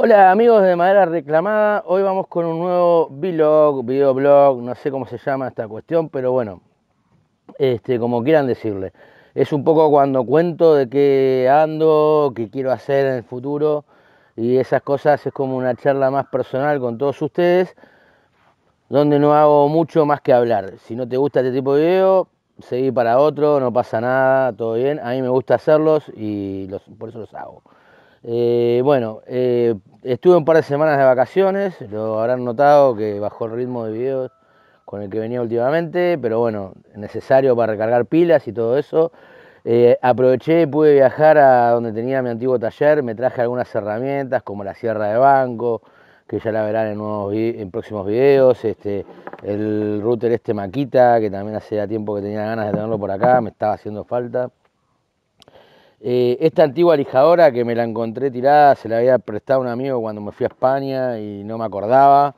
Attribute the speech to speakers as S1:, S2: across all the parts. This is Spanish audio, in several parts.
S1: Hola amigos de Madera Reclamada, hoy vamos con un nuevo vlog, videoblog, no sé cómo se llama esta cuestión, pero bueno, este, como quieran decirle. Es un poco cuando cuento de qué ando, qué quiero hacer en el futuro y esas cosas es como una charla más personal con todos ustedes, donde no hago mucho más que hablar. Si no te gusta este tipo de video, seguí para otro, no pasa nada, todo bien. A mí me gusta hacerlos y los, por eso los hago. Eh, bueno, eh, Estuve un par de semanas de vacaciones, lo habrán notado que bajó el ritmo de videos con el que venía últimamente, pero bueno, necesario para recargar pilas y todo eso. aproveché aproveché, pude viajar a donde tenía mi antiguo taller, me traje algunas herramientas como la sierra de banco, que ya la verán en, nuevos, próximos videos, este, el router este Maquita, que también hace tiempo que tenía ganas de tenerlo por acá, me estaba haciendo falta. Eh, esta antigua lijadora que me la encontré tirada, se la había prestado un amigo cuando me fui a España y no me acordaba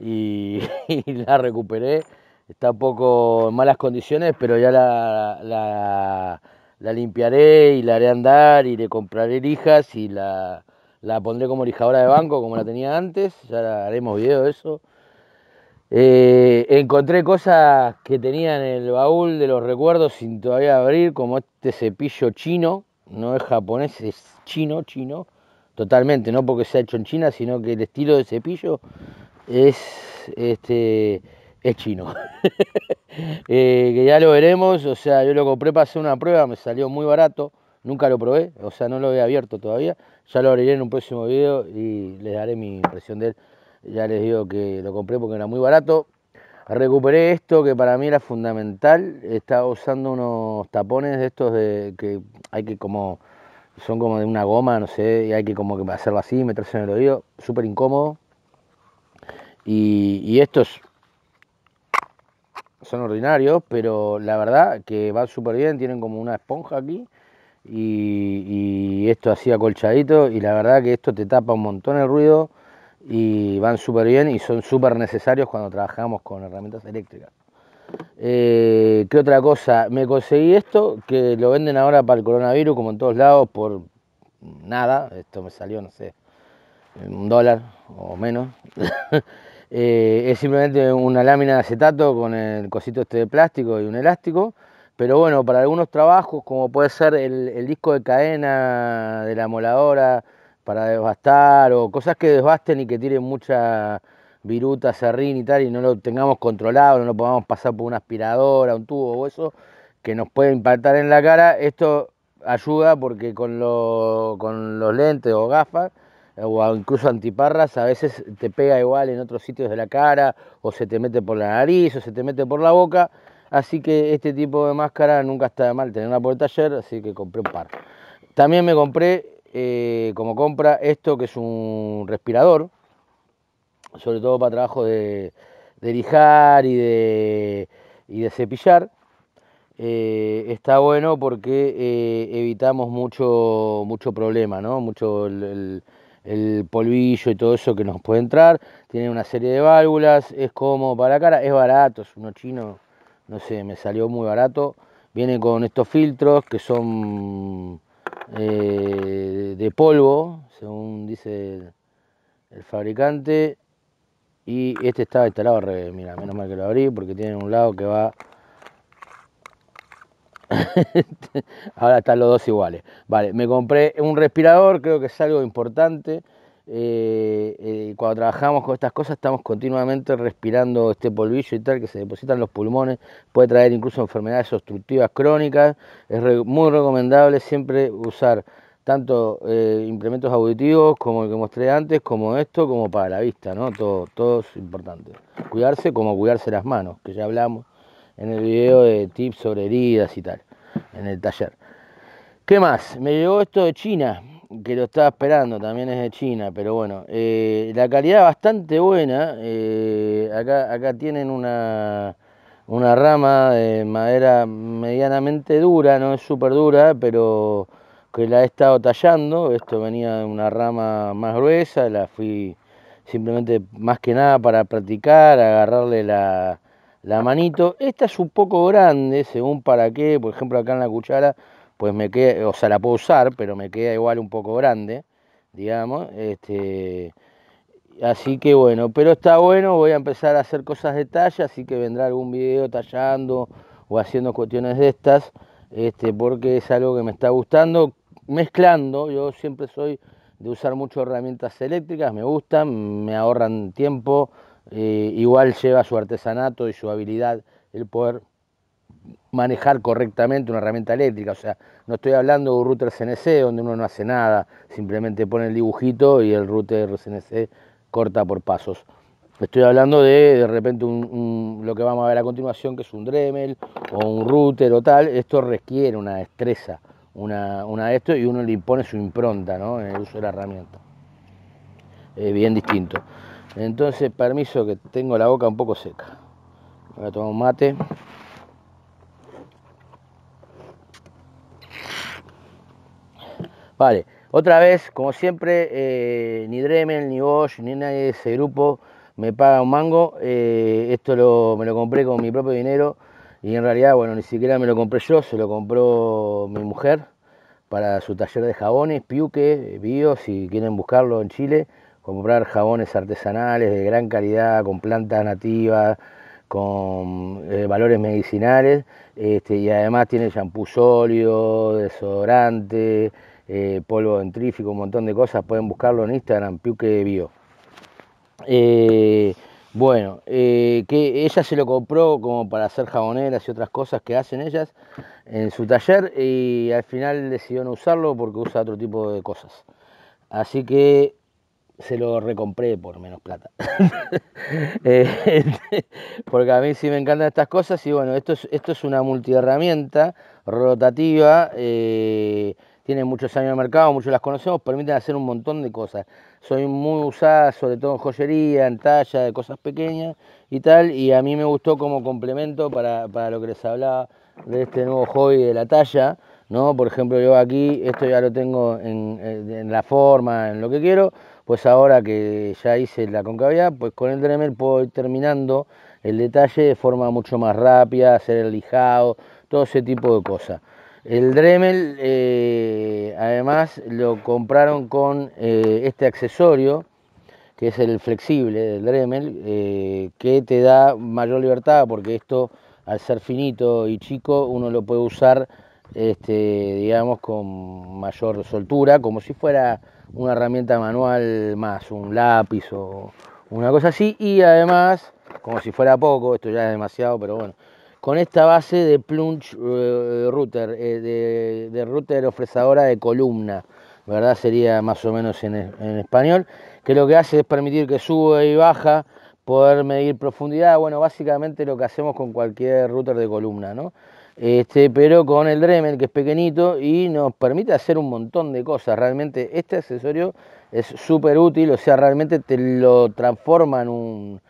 S1: y, la recuperé. Está un poco en malas condiciones, pero ya la, limpiaré y la haré andar y le compraré lijas y la, pondré como lijadora de banco como la tenía antes. Ya haremos video de eso. Eh, encontré cosas que tenía en el baúl de los recuerdos sin todavía abrir, como este cepillo chino no es japonés, es chino, chino, totalmente, no porque sea hecho en China, sino que el estilo de cepillo es este es chino. Eh, que ya lo veremos, o sea, yo lo compré para hacer una prueba, me salió muy barato, nunca lo probé, o sea, no lo he abierto todavía, ya lo abriré en un próximo video y les daré mi impresión de él. Ya les digo que lo compré porque era muy barato, recuperé esto que para mí era fundamental. Estaba usando unos tapones de estos de que hay que como son como de una goma, no sé, y hay que como que hacerlo así, meterse en el oído, súper incómodo. Y, estos son ordinarios, pero la verdad que va súper bien, tienen como una esponja aquí y esto así acolchadito y la verdad que esto te tapa un montón el ruido y van súper bien y son súper necesarios cuando trabajamos con herramientas eléctricas. Eh, ¿Qué otra cosa? Me conseguí esto, que lo venden ahora para el coronavirus, como en todos lados, por nada. Esto me salió, no sé, un dólar o menos. Eh, es simplemente una lámina de acetato con el cosito este de plástico y un elástico. Pero bueno, para algunos trabajos, como puede ser el disco de cadena de la moladora, para devastar o cosas que desbasten y que tiren mucha viruta, serrín y tal y no lo tengamos controlado, no lo podamos pasar por una aspiradora, un tubo o eso que nos puede impactar en la cara, esto ayuda porque con, con los lentes o gafas eh, o incluso antiparras a veces te pega igual en otros sitios de la cara o se te mete por la nariz o se te mete por la boca, así que este tipo de máscara nunca está de mal tenerla por el taller, así que compré un par. También me compré eh, como compra esto que es un respirador, sobre todo para trabajo de, lijar y de, cepillar. Eh, está bueno porque eh, evitamos mucho, mucho problema, mucho el, polvillo y todo eso que nos puede entrar. Tiene una serie de válvulas, es como para la cara, es barato, es uno chino, no sé, me salió muy barato. Viene con estos filtros que son de polvo, según dice el, fabricante. Y este estaba instalado al revés, mira, menos mal que lo abrí porque tiene un lado que va... Ahora están los dos iguales. Vale, me compré un respirador, creo que es algo importante. Eh, eh, cuando trabajamos con estas cosas estamos continuamente respirando este polvillo y tal que se depositan los pulmones, puede traer incluso enfermedades obstructivas crónicas, es muy recomendable siempre usar tanto eh, implementos auditivos como el que mostré antes, como esto, como para la vista, ¿no? Todo, todo es importante. Cuidarse como cuidarse las manos, que ya hablamos en el video de tips sobre heridas y tal, en el taller. ¿Qué más? Me llegó esto de China, que lo estaba esperando, también es de China, pero bueno, eh, la calidad bastante buena. Eh, acá, acá tienen una, una rama de madera medianamente dura, no es súper dura, pero que la he estado tallando, esto venía de una rama más gruesa, la fui simplemente más que nada para practicar, agarrarle la, la manito. Esta es un poco grande, según para qué, por ejemplo acá en la cuchara, pues me queda, o sea, la puedo usar, pero me queda igual un poco grande, digamos. Este, así que bueno, pero está bueno, voy a empezar a hacer cosas de talla, así que vendrá algún video tallando o haciendo cuestiones de estas, este, porque es algo que me está gustando mezclando, yo siempre soy de usar mucho herramientas eléctricas, me gustan, me ahorran tiempo, eh, igual lleva su artesanato y su habilidad el poder manejar correctamente una herramienta eléctrica, o sea, no estoy hablando de un router CNC donde uno no hace nada, simplemente pone el dibujito y el router CNC corta por pasos. Estoy hablando de de repente lo que vamos a ver a continuación, que es un Dremel o un router o tal, esto requiere una destreza una, de esto y uno le impone su impronta en el uso de la herramienta. es eh, bien distinto. Entonces, permiso que tengo la boca un poco seca. Voy a tomar un mate. Vale, otra vez, como siempre, eh, ni Dremel, ni Bosch, ni nadie de ese grupo me paga un mango. Eh, esto me lo compré con mi propio dinero. Y en realidad, bueno, ni siquiera me lo compré yo, se lo compró mi mujer para su taller de jabones, Piuque, Bio, si quieren buscarlo en Chile, comprar jabones artesanales de gran calidad, con plantas nativas, con eh, valores medicinales, este, y además tiene shampoo sólido, desodorante, eh, polvo dentrífico, un montón de cosas, pueden buscarlo en Instagram, Piuque Bio. Eh, bueno, eh, que ella se lo compró como para hacer jaboneras y otras cosas que hacen ellas en su taller y al final decidió no usarlo porque usa otro tipo de cosas. Así que se lo recompré por menos plata. Eh, porque a mí sí me encantan estas cosas y bueno, esto es, esto es una multiherramienta rotativa. Eh, tienen muchos años de mercado, muchos las conocemos, permiten hacer un montón de cosas. Soy muy usada, sobre todo en joyería, en talla, de cosas pequeñas y tal, y a mí me gustó como complemento para, lo que les hablaba de este nuevo hobby de la talla, ¿no? Por ejemplo, yo aquí, esto ya lo tengo en, eh, en la forma, en lo que quiero, pues ahora que ya hice la concavidad, pues con el Dremel puedo ir terminando el detalle de forma mucho más rápida, hacer el lijado, todo ese tipo de cosas. El Dremel eh, además lo compraron con eh, este accesorio que es el flexible del Dremel eh, que te da mayor libertad porque esto al ser finito y chico uno lo puede usar este, digamos con mayor soltura como si fuera una herramienta manual más, un lápiz o una cosa así y además como si fuera poco, esto ya es demasiado pero bueno con esta base de plunge router, eh, de, router eh, ofrezadora de columna, ¿verdad? Sería más o menos en, español, que lo que hace es permitir que sube y baja, poder medir profundidad, bueno, básicamente lo que hacemos con cualquier router de columna, ¿no? Este, pero con el Dremel, que es pequeñito y nos permite hacer un montón de cosas. Realmente este accesorio es súper útil, o sea, realmente te lo transforma en un,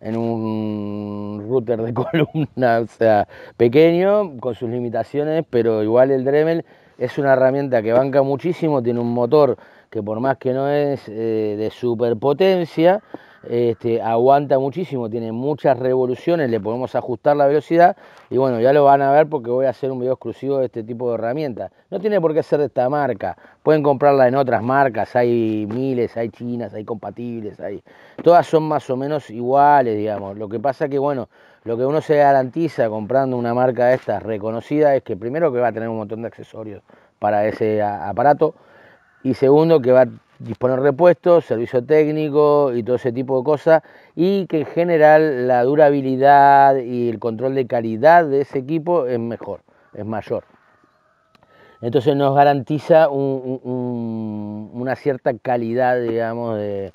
S1: en un router de columna, o sea, pequeño, con sus limitaciones, pero igual el Dremel es una herramienta que banca muchísimo, tiene un motor que por más que no es eh, de superpotencia, este, aguanta muchísimo, tiene muchas revoluciones, le podemos ajustar la velocidad y bueno, ya lo van a ver porque voy a hacer un video exclusivo de este tipo de herramientas. No tiene por qué ser de esta marca, pueden comprarla en otras marcas, hay miles, hay chinas, hay compatibles, hay... Todas son más o menos iguales, digamos. Lo que pasa que bueno, lo que uno se garantiza comprando una marca de estas reconocida es que primero que va a tener un montón de accesorios para ese aparato y segundo que va a disponer repuestos, servicio técnico y todo ese tipo de cosas, y que en general la durabilidad y el control de calidad de ese equipo es mejor, es mayor. Entonces nos garantiza una cierta calidad, digamos, de,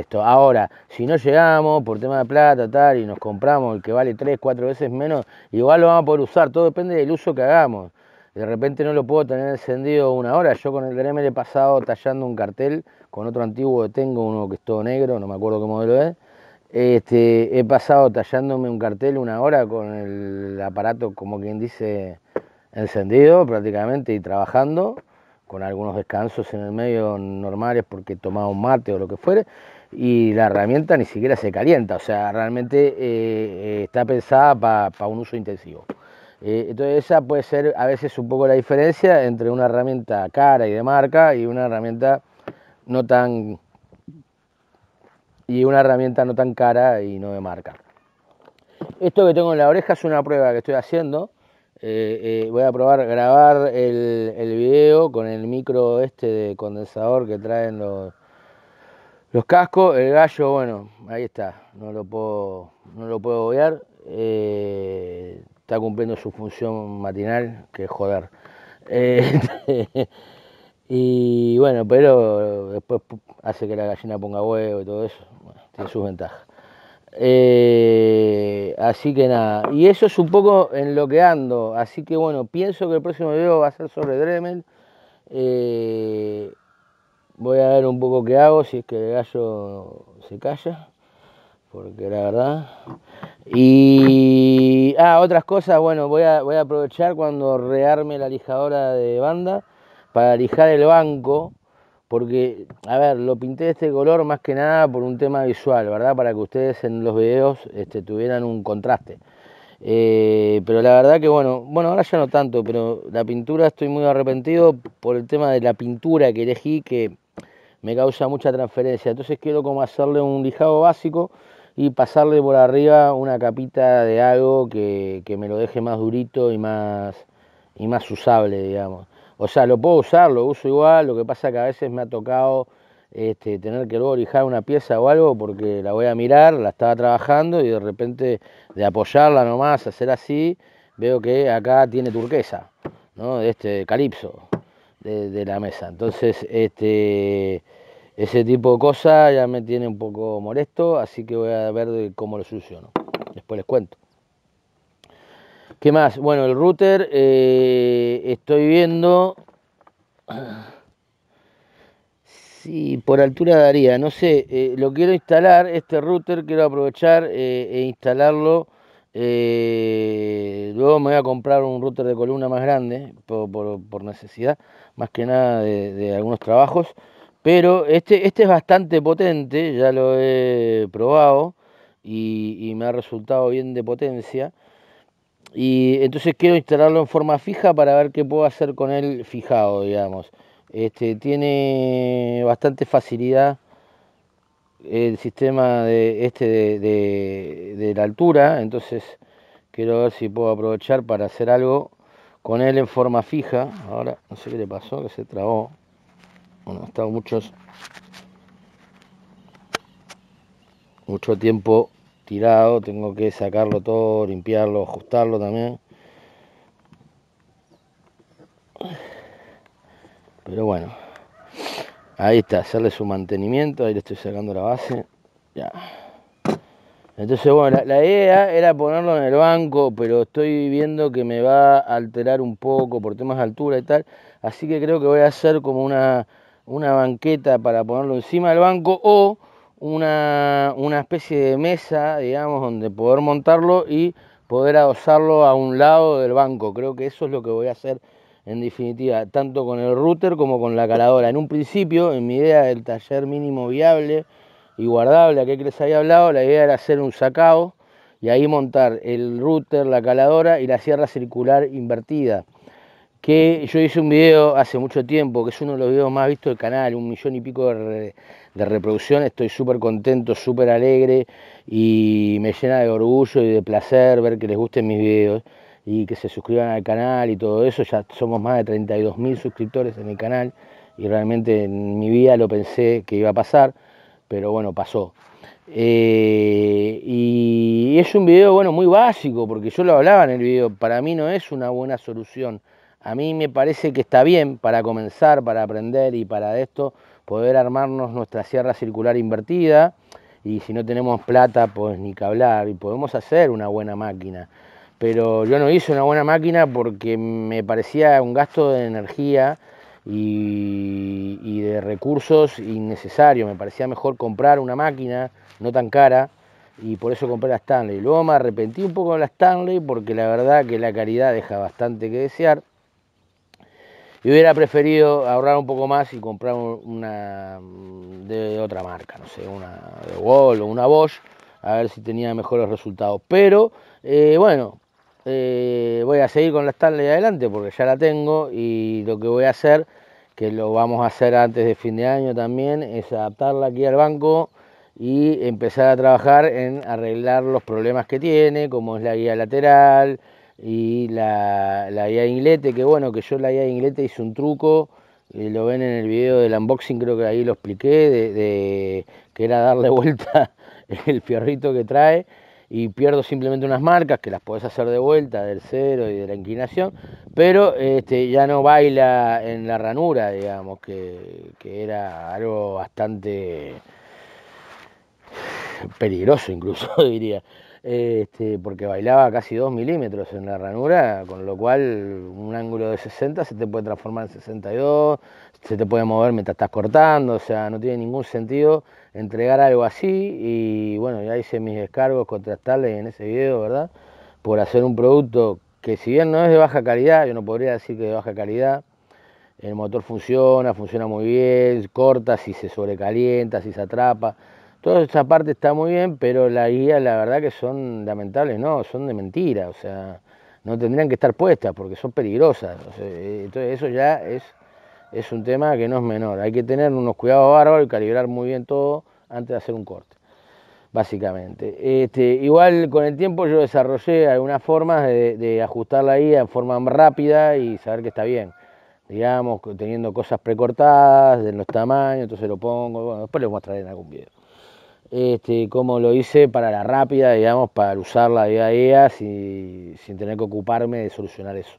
S1: esto. Ahora, si no llegamos por tema de plata, tal, y nos compramos el que vale 3, 4 veces menos, igual lo vamos a poder usar, todo depende del uso que hagamos de repente no lo puedo tener encendido una hora. Yo con el DRM he pasado tallando un cartel, con otro antiguo que tengo, uno que es todo negro, no me acuerdo qué modelo es. Este, he pasado tallándome un cartel una hora con el aparato, como quien dice, encendido prácticamente y trabajando, con algunos descansos en el medio normales porque tomado un mate o lo que fuere, y la herramienta ni siquiera se calienta, o sea, realmente eh, eh, está pensada para un uso intensivo. Eh, entonces esa puede ser a veces un poco la diferencia entre una herramienta cara y de marca y una herramienta no tan y una herramienta no tan cara y no de marca. Esto que tengo en la oreja es una prueba que estoy haciendo. Eh, eh, voy a probar grabar el, video con el micro este de condensador que traen los, cascos. El gallo, bueno, ahí está. No lo puedo, no lo puedo obviar está cumpliendo su función matinal, que joder. Este, y bueno, pero después hace que la gallina ponga huevo y todo eso, bueno, tiene sus ventajas. Eh, así que nada, y eso es un poco en Así que bueno, pienso que el próximo video va a ser sobre Dremel. Eh, voy a ver un poco qué hago, si es que el gallo se calla porque la verdad. Y. Ah, otras cosas, bueno, voy a, aprovechar cuando rearme la lijadora de banda para lijar el banco, porque, a ver, lo pinté de este color más que nada por un tema visual, ¿verdad? Para que ustedes en los videos este, tuvieran un contraste. Eh, pero la verdad que bueno, bueno, ahora ya no tanto, pero la pintura estoy muy arrepentido por el tema de la pintura que elegí que me causa mucha transferencia. Entonces quiero como hacerle un lijado básico y pasarle por arriba una capita de algo que, que me lo deje más durito y más, y más usable, digamos. O sea, lo puedo usar, lo uso igual, lo que pasa que a veces me ha tocado este, tener que luego lijar una pieza o algo porque la voy a mirar, la estaba trabajando y de repente de apoyarla nomás, hacer así, veo que acá tiene turquesa, ¿no? De este calipso de, de la mesa. Entonces, este ese tipo de cosas ya me tiene un poco molesto, así que voy a ver cómo lo soluciono. Después les cuento. ¿Qué más? Bueno, el router eh, estoy viendo... Si por altura daría, no sé, eh, lo quiero instalar, este router quiero aprovechar eh, e instalarlo. luego me voy a comprar un router de columna más grande por, necesidad, más que nada de algunos trabajos. Pero este, este es bastante potente, ya lo he probado y, me ha resultado bien de potencia. Y entonces quiero instalarlo en forma fija para ver qué puedo hacer con él fijado, digamos. Este, tiene bastante facilidad el sistema de este de, de la altura, entonces quiero ver si puedo aprovechar para hacer algo con él en forma fija. Ahora, no sé qué le pasó, que se trabó. Bueno, ha estado muchos, mucho tiempo tirado, tengo que sacarlo todo, limpiarlo, ajustarlo también. Pero bueno, ahí está, hacerle su mantenimiento, ahí le estoy sacando la base, ya. Entonces, bueno, la, idea era ponerlo en el banco, pero estoy viendo que me va a alterar un poco por temas de altura y tal. Así que creo que voy a hacer como una, una banqueta para ponerlo encima del banco o una, especie de mesa, digamos, donde poder montarlo y poder adosarlo a un lado del banco. Creo que eso es lo que voy a hacer en definitiva, tanto con el router como con la caladora. En un principio, en mi idea del taller mínimo viable y guardable, a que les había hablado, la idea era hacer un sacado y ahí montar el router, la caladora y la sierra circular invertida que yo hice un video hace mucho tiempo, que es uno de los videos más vistos del canal, un millón y pico de, reproducciones, estoy súper contento, súper alegre y me llena de orgullo y de placer ver que les gusten mis videos y que se suscriban al canal y todo eso, ya somos más de 32.000 suscriptores en el canal y realmente en mi vida lo pensé que iba a pasar, pero bueno, pasó. Eh, y es un video bueno muy básico, porque yo lo hablaba en el video, para mí no es una buena solución a mí me parece que está bien para comenzar, para aprender y para esto, poder armarnos nuestra sierra circular invertida y si no tenemos plata, pues ni que hablar y podemos hacer una buena máquina. Pero yo no hice una buena máquina porque me parecía un gasto de energía y, de recursos innecesario. Me parecía mejor comprar una máquina no tan cara y por eso compré la Stanley. Luego me arrepentí un poco de la Stanley porque la verdad que la caridad deja bastante que desear yo hubiera preferido ahorrar un poco más y comprar una mm, de otra marca, no sé, una de Wall o una Bosch, a ver si tenía mejores resultados. Pero eh, bueno, eh, voy a seguir con la Stanley adelante porque ya la tengo y lo que voy a hacer, que lo vamos a hacer antes de fin de año también, es adaptarla aquí al banco y empezar a trabajar en arreglar los problemas que tiene, como es la guía lateral, y la, la IA Inglete, que bueno, que yo la IA Inglete hice un truco, eh, lo ven en el video del unboxing, creo que ahí lo expliqué, de, que era darle vuelta el fierrito que trae y pierdo simplemente unas marcas que las podés hacer de vuelta del cero y de la inclinación, pero este, ya no baila en la ranura, digamos, que era algo bastante peligroso incluso, diría. Este, porque bailaba casi 2 milímetros en la ranura, con lo cual un ángulo de 60 se te puede transformar en 62, se te puede mover mientras estás cortando, o sea, no tiene ningún sentido entregar algo así y bueno, ya hice mis descargos contrastales en ese video, ¿verdad? Por hacer un producto que si bien no es de baja calidad, yo no podría decir que de baja calidad, el motor funciona, funciona muy bien, corta si se sobrecalienta, si se atrapa, Toda esa parte está muy bien, pero la guía, la verdad que son lamentables, no, son de mentira, o sea, no tendrían que estar puestas porque son peligrosas. Eh, entonces eso ya es, es un tema que no es menor. Hay que tener unos cuidados bárbaros y calibrar muy bien todo antes de hacer un corte, básicamente. Este, igual con el tiempo yo desarrollé algunas formas de, ajustar la guía en forma rápida y saber que está bien digamos, teniendo cosas precortadas de los tamaños, entonces lo pongo, después les mostraré en algún video. Este, como lo hice para la rápida, digamos, para usarla día a día e sin, sin tener que ocuparme de solucionar eso.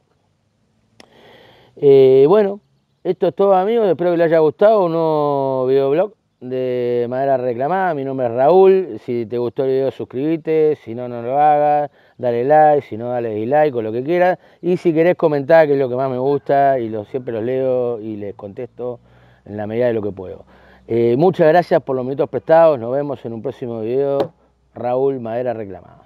S1: Eh, bueno, esto es todo amigos, espero que les haya gustado un nuevo videoblog de manera reclamada, mi nombre es Raúl, si te gustó el video suscríbete, si no, no lo hagas, dale like, si no, dale dislike o lo que quieras, y si querés comentar, que es lo que más me gusta, y lo, siempre los leo y les contesto en la medida de lo que puedo. Eh, muchas gracias por los minutos prestados. Nos vemos en un próximo video. Raúl Madera Reclamada.